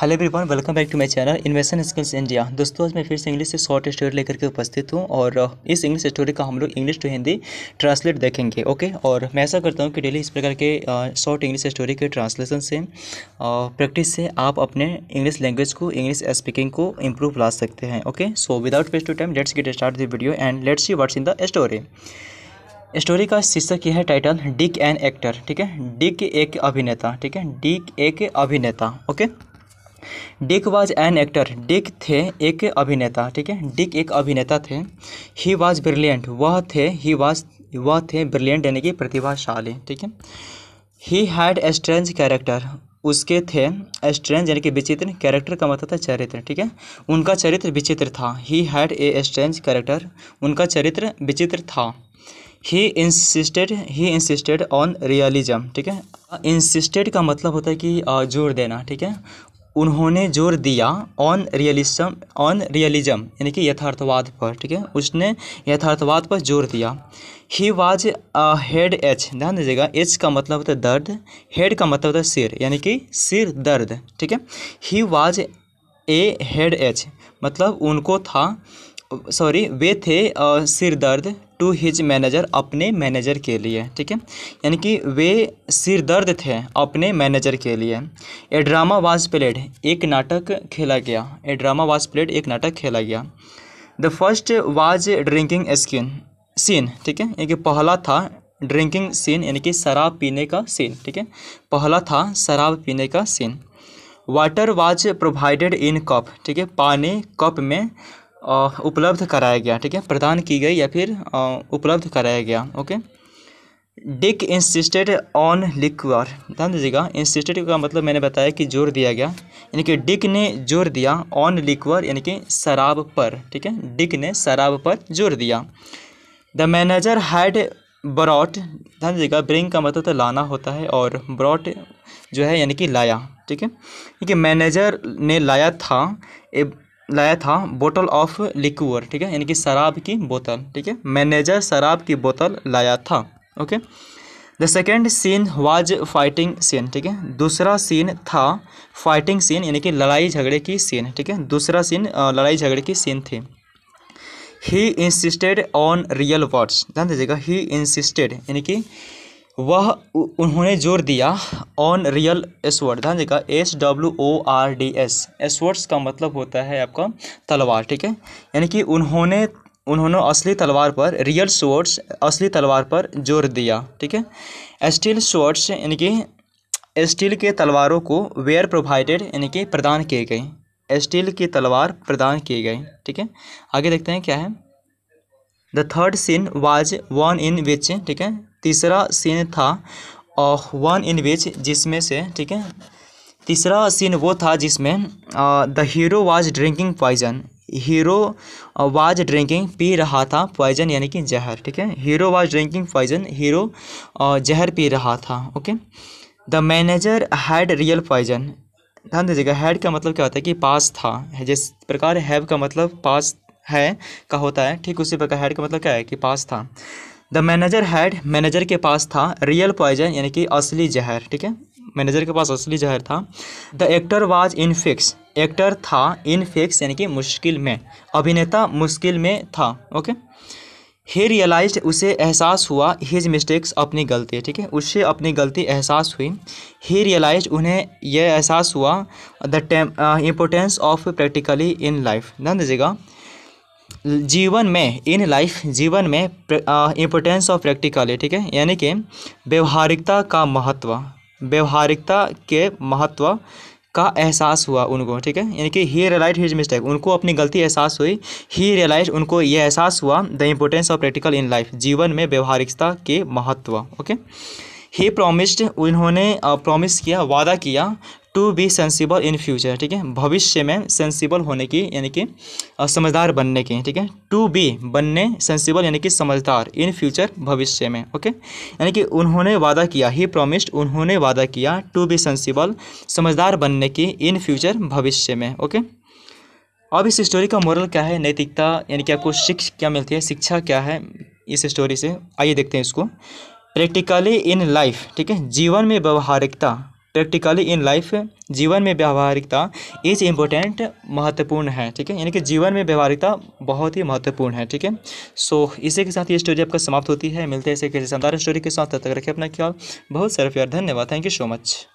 hello everyone welcome back to my channel invention skills India दोस्तों आज मैं फिर से इंग्लिश से शॉर्ट स्टोरी लेकर के उपस्थित हूँ और इस इंग्लिश स्टोरी का हम लोग इंग्लिश टू हिंदी ट्रांसलेट देखेंगे ओके और मैं ऐसा करता हूँ कि डेली इस प्रकार के शॉर्ट इंग्लिश स्टोरी के ट्रांसलेशन से प्रैक्टिस से आप अपने इंग्लिश लैंग्वेज को इंग्लिश स्पीकिंग को इम्प्रूव ला सकते हैं okay so without waste to time let's get start the video and let's you what's in the story story का शीर्षक यह है टाइटल डिक एन एक्टर ठीक है डिक एक अभिनेता ठीक है डिक एक अभिनेता okay Dick was an actor Dick थे एक अभिनेता ठीक है डिक एक अभिनेता थे ही वाज ब्रिलियंट वह थे ही वाज वह थे ब्रिलियंट यानी कि प्रतिभाशाली ठीक है ही हैड स्ट्रेंज कैरेक्टर उसके थे स्ट्रेंज यानी कि विचित्र कैरेक्टर का मतलब था चरित्र ठीक है उनका चरित्र विचित्र था he had a strange character उनका चरित्र विचित्र था he insisted he insisted on realism ठीक है इंसिस्टेड का मतलब होता है कि जोर देना ठीक है उन्होंने जोर दिया ऑन रियलिज्म ऑन रियलिज्म यानी कि यथार्थवाद पर ठीक है उसने यथार्थवाद पर जोर दिया he was a headache ध्यान दीजिएगा एच का मतलब होता है दर्द हेड का मतलब होता है सिर यानी कि सिर दर्द ठीक है he was a headache मतलब उनको था सॉरी वे थे आ, सिर दर्द टू हिज मैनेजर अपने मैनेजर के लिए ठीक है यानी कि वे सिर दर्द थे अपने मैनेजर के लिए ए ड्रामा वाज प्लेड एक नाटक खेला गया ए ड्रामा वाज प्लेड एक नाटक खेला गया the first was drinking skin scene ठीक है यानी कि पहला था ड्रिंकिंग सीन यानी कि शराब पीने का सीन ठीक है पहला था शराब पीने का scene water was provided in cup ठीक है पानी कप में उपलब्ध कराया गया ठीक है प्रदान की गई या फिर उपलब्ध कराया गया okay Dick insisted on liquor ध्यान दीजिएगा इंसिस्टेड का मतलब मैंने बताया कि जोर दिया गया यानी कि डिक ने जोर दिया ऑन लिक्वर यानी कि शराब पर ठीक है डिक ने शराब पर जोर दिया द मैनेजर हैड ब्रॉट ध्यान दीजिएगा ब्रिंग का मतलब तो लाना होता है और ब्रॉट जो है यानी कि लाया ठीक है यानी कि मैनेजर ने लाया था ए लाया था बोतल ऑफ लिक्वर ठीक है यानी कि शराब की बोतल ठीक है मैनेजर शराब की बोतल लाया था okay the second scene was fighting scene ठीक है दूसरा सीन था फाइटिंग सीन यानी कि लड़ाई झगड़े की सीन ठीक है दूसरा सीन लड़ाई झगड़े की सीन थी he insisted on real words ध्यान दीजिएगा ही इंसिस्टेड यानी कि वह उन्होंने जोर दिया ऑन रियल एसवर्ड ध्यान देखा S W O R D एस एसवर्ड्स का मतलब होता है आपका तलवार ठीक है यानी कि उन्होंने उन्होंने असली तलवार पर रियल स्वर्ड्स असली तलवार पर जोर दिया ठीक है स्टील स्वर्ड्स यानी कि स्टील के तलवारों को वेयर प्रोवाइडेड यानी कि प्रदान किए गए स्टील की तलवार प्रदान किए गए ठीक है आगे देखते हैं क्या है the third scene was one in which ठीक है तीसरा सीन था वन इन विच जिसमें से ठीक है तीसरा सीन वो था जिसमें the hero was drinking poison hero was drinking पी रहा था पॉइजन यानी कि जहर ठीक है hero was drinking poison hero जहर पी रहा था okay the manager had real poison ध्यान दीजिएगा हैड का मतलब क्या होता है कि पास था जिस प्रकार हैव का मतलब पास है का होता है ठीक उसी प्रकार हैड का मतलब क्या है कि पास था द मैनेजर हैड मैनेजर के पास था रियल पॉइजन यानी कि असली जहर ठीक है मैनेजर के पास असली जहर था the actor was in fix actor था इन फिक्स यानी कि मुश्किल में अभिनेता मुश्किल में था ओके ही रियलाइज उसे एहसास हुआ हिज मिस्टेक्स अपनी गलती ठीक है उससे अपनी गलती एहसास हुई ही रियलाइज उन्हें यह एहसास हुआ the importance of practically in life ध्यान दीजिएगा जीवन में इन लाइफ जीवन में इम्पोर्टेंस ऑफ प्रैक्टिकल है ठीक है यानी कि व्यवहारिकता का महत्व व्यवहारिकता के महत्व का एहसास हुआ उनको ठीक है यानी कि ही रियलाइज हिज मिस्टेक उनको अपनी गलती एहसास हुई ही रियलाइज उनको ये एहसास हुआ the importance of practical in life जीवन में व्यवहारिकता के महत्व ओके ही प्रॉमिस्ड उन्होंने प्रॉमिस किया वादा किया to be sensible in future ठीक है भविष्य में सेंसिबल होने की यानी कि समझदार बनने की ठीक है टू बी बनने सेंसिबल यानी कि समझदार इन फ्यूचर भविष्य में ओके यानी कि उन्होंने वादा किया ही प्रोमिस्ड उन्होंने वादा किया टू बी सेंसिबल समझदार बनने की इन फ्यूचर भविष्य में ओके अब इस स्टोरी का मॉरल क्या है नैतिकता यानी कि आपको शिक्षा क्या मिलती है शिक्षा क्या है इस स्टोरी से आइए देखते हैं इसको प्रैक्टिकली इन लाइफ ठीक है जीवन में व्यवहारिकता प्रैक्टिकली इन लाइफ जीवन में व्यावहारिकता इज इम्पोर्टेंट महत्वपूर्ण है ठीक है यानी कि जीवन में व्यावहारिकता बहुत ही महत्वपूर्ण है ठीक है सो इसी के साथ ये स्टोरी आपका समाप्त होती है मिलते हैं ऐसे किसी शानदार स्टोरी के साथ तब तक रखें अपना ख्याल बहुत सारा प्यार धन्यवाद थैंक यू सो मच